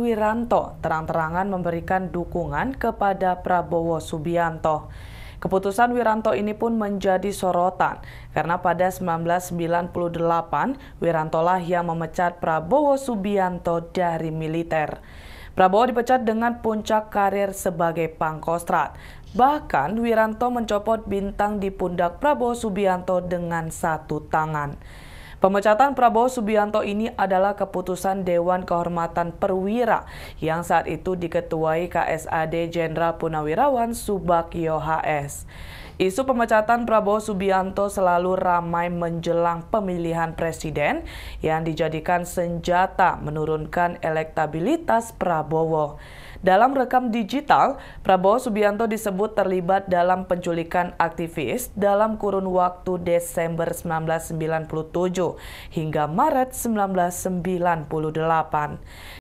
Wiranto terang-terangan memberikan dukungan kepada Prabowo Subianto. Keputusan Wiranto ini pun menjadi sorotan karena pada 1998 Wiranto lah yang memecat Prabowo Subianto dari militer. Prabowo dipecat dengan puncak karir sebagai pangkostrat. Bahkan Wiranto mencopot bintang di pundak Prabowo Subianto dengan satu tangan. Pemecatan Prabowo Subianto ini adalah keputusan Dewan Kehormatan Perwira yang saat itu diketuai KSAD Jenderal Punawirawan Subakyo HS. Isu pemecatan Prabowo Subianto selalu ramai menjelang pemilihan presiden yang dijadikan senjata menurunkan elektabilitas Prabowo. Dalam rekam digital, Prabowo Subianto disebut terlibat dalam penculikan aktivis dalam kurun waktu Desember 1997 hingga Maret 1998.